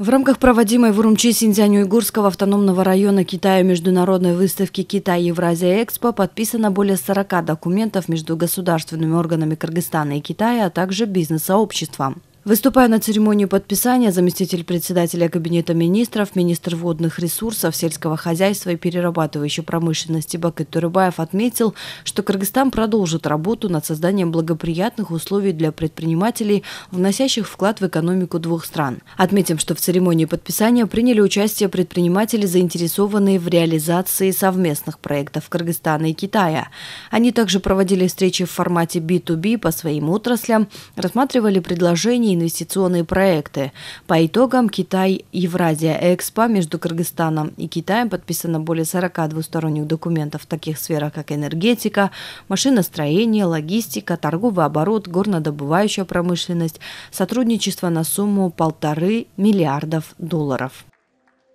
В рамках проводимой в Урумчи Синьцзянь-Уйгурского автономного района Китая международной выставки «Китай-Евразия-Экспо» подписано более 40 документов между государственными органами Кыргызстана и Китая, а также бизнес-сообществом. Выступая на церемонию подписания, заместитель председателя Кабинета министров, министр водных ресурсов, сельского хозяйства и перерабатывающей промышленности Бакыт Турыбаев отметил, что Кыргызстан продолжит работу над созданием благоприятных условий для предпринимателей, вносящих вклад в экономику двух стран. Отметим, что в церемонии подписания приняли участие предприниматели, заинтересованные в реализации совместных проектов Кыргызстана и Китая. Они также проводили встречи в формате B2B по своим отраслям, рассматривали предложения Казани инвестиционные проекты. По итогам Китай-Евразия Экспо между Кыргызстаном и Китаем подписано более 40 двусторонних документов в таких сферах, как энергетика, машиностроение, логистика, торговый оборот, горнодобывающая промышленность, сотрудничество на сумму полторы миллиардов долларов.